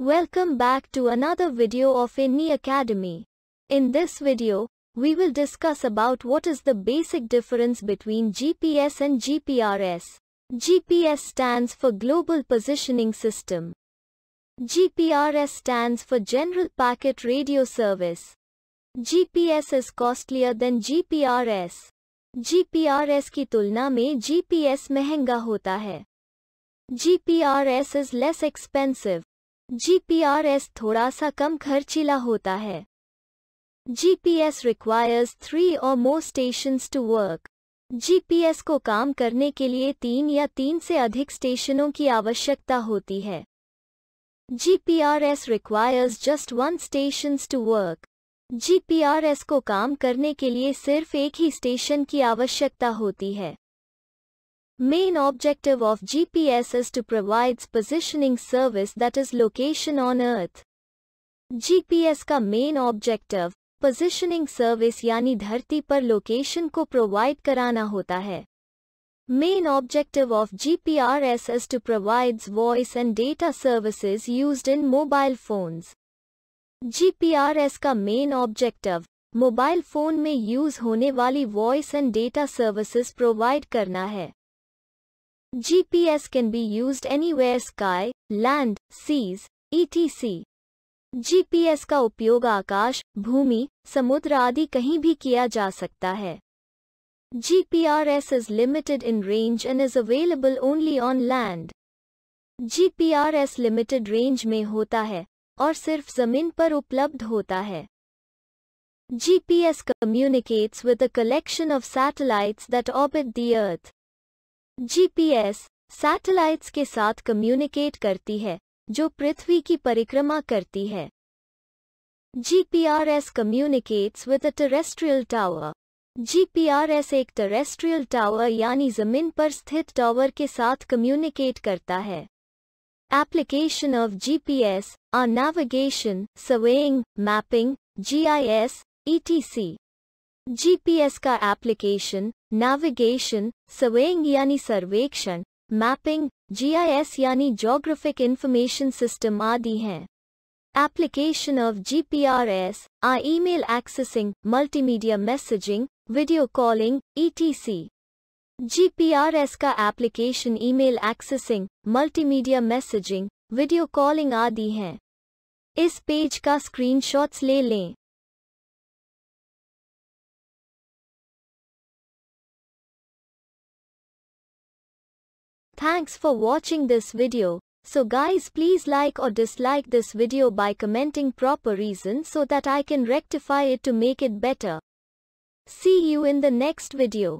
Welcome back to another video of INNI Academy. In this video, we will discuss about what is the basic difference between GPS and GPRS. GPS stands for Global Positioning System. GPRS stands for General Packet Radio Service. GPS is costlier than GPRS. GPRS ki tulna mein GPS महंगा hota hai. GPRS is less expensive. GPRS थोड़ा सा कम खर्चीला होता है GPS requires three or more stations to work. GPS को काम करने के लिए तीन या तीन से अधिक स्टेशनों की आवश्यकता होती है GPRS requires just one stations to work. GPRS को काम करने के लिए सिर्फ एक ही स्टेशन की आवश्यकता होती है Main objective of GPS is to provide positioning service that is location on Earth. GPS का main objective positioning service यानी धरती पर location को provide कराना होता है Main objective of GPRS is to provides voice and data services used in mobile phones. GPRS का main objective mobile phone में use होने वाली voice and data services provide करना है GPS can be used anywhere sky, land, seas, etc. GPS का उपयोग आकाश भूमि समुद्र आदि कहीं भी किया जा सकता है GPRS is limited in range and is available only on land. GPRS limited range में होता है और सिर्फ जमीन पर उपलब्ध होता है GPS communicates with a collection of satellites that orbit the Earth. GPS satellites के साथ कम्युनिकेट करती है जो पृथ्वी की परिक्रमा करती है GPRS communicates with a terrestrial tower GPRS एक टेरेस्ट्रियल टावर यानी जमीन पर स्थित टावर के साथ कम्युनिकेट करता है application of GPS are navigation surveying mapping GIS ETC GPS का एप्लीकेशन नेविगेशन सवेइंग यानी सर्वेक्षण मैपिंग जीआईएस यानी जोग्राफिक इन्फॉर्मेशन सिस्टम आदि हैं application of GPRS are email accessing multimedia messaging video calling ETC GPRS का application email accessing multimedia messaging video calling आदि हैं इस पेज का स्क्रीनशॉट्स ले लें Thanks for watching this video. So guys please like or dislike this video by commenting proper reason so that I can rectify it to make it better. See you in the next video.